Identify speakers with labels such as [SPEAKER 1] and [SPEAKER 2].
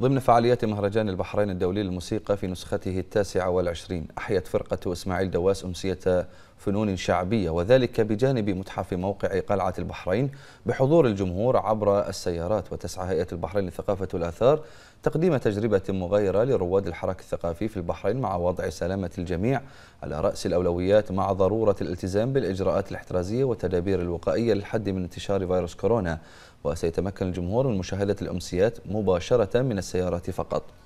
[SPEAKER 1] ضمن فعاليات مهرجان البحرين الدولي للموسيقى في نسخته التاسعة والعشرين أحيت فرقة إسماعيل دواس أمسية فنون شعبية وذلك بجانب متحف موقع قلعة البحرين بحضور الجمهور عبر السيارات وتسعى هيئة البحرين للثقافة والآثار تقديم تجربة مغايرة لرواد الحراك الثقافي في البحرين مع وضع سلامة الجميع على رأس الأولويات مع ضرورة الالتزام بالإجراءات الاحترازية والتدابير الوقائية للحد من انتشار فيروس كورونا وسيتمكن الجمهور من مشاهدة الأمسيات مباشرة من السيارات فقط